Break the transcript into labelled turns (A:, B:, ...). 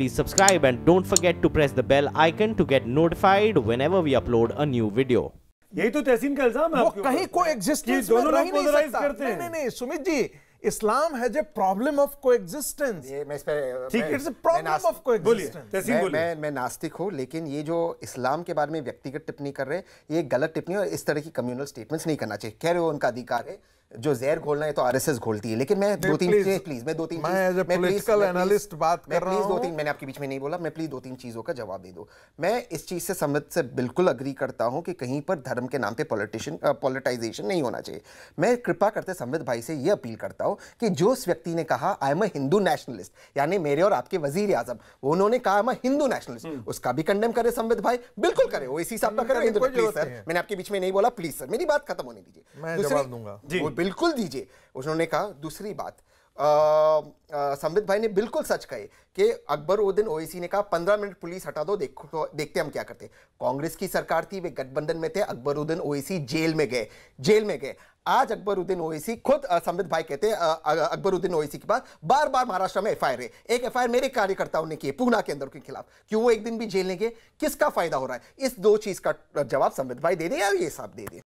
A: please subscribe and don't forget to press the bell icon to get notified whenever we upload a new video.
B: यही तो तहसीन का इल्जाम है वो कहीं को एग्जिस्टेंस में रह ही नहीं सकता करते नहीं, नहीं नहीं Sumit ji Islam has a problem of coexistence ये मैं इस पे ठीक it's a problem of coexistence मैं मैं
A: मैं नास्तिक हूं लेकिन ये जो इस्लाम के बारे में व्यक्तिगत टिप्पणी कर रहे हैं ये गलत टिप्पणी और इस तरह की कम्युनल स्टेटमेंट्स नहीं करना चाहिए कह रहे हो उनका अधिकार है जो जहर खोलना है तो आरएसएस घोलती है लेकिन मैं दो तीन प्लीज मैं दो तीन मैं एज ए पॉलिटिकल एनालिस्ट बात कर रहा हूं दो तीन मैंने आपके बीच में नहीं बोला मैं प्लीज दो तीन चीजों का जवाब दे दो मैं इस चीज से समझ से बिल्कुल अग्री करता हूं कि कहीं पर धर्म के नाम पे पॉलिटिशियन पॉलिटाइजेशन नहीं होना चाहिए मैं कृपा करते समृद्ध भाई से यह अपील करता हूं कि जो उस व्यक्ति ने कहा I am a Hindu nationalist यानी मेरे और आपके वजीर आजम उन्होंने कहा I am a Hindu nationalist उसका भी कंडेम करे समृद्ध भाई बिल्कुल करे वो इसी हिसाब का हम्म, करें मैंने आपके बीच में नहीं बोला प्लीज सर मेरी बात खत्म होने दीजिए दूसरी बिल्कुल दीजिए उन्होंने कहा दूसरी बात संबित भाई ने बिल्कुल सच कहे कि अकबर उद्दीन ओएसी ने कहा पंद्रह मिनट पुलिस हटा दो देखो देखते हम क्या करते कांग्रेस की सरकार थी वे गठबंधन में थे अकबर उद्दीन ओएसी जेल में गए जेल में गए आज अकबर उद्दीन ओएसी खुद संबित भाई कहते हैं अकबर उद्दीन ओएसी के पास बार बार महाराष्ट्र में एफ आई एक एफ मेरे कार्यकर्ताओं ने किए पूना के अंदर के खिलाफ क्यों वो एक दिन भी जेल नहीं गए किसका फायदा हो रहा है इस दो चीज का जवाब संबित भाई दे दे या ये साहब दे दे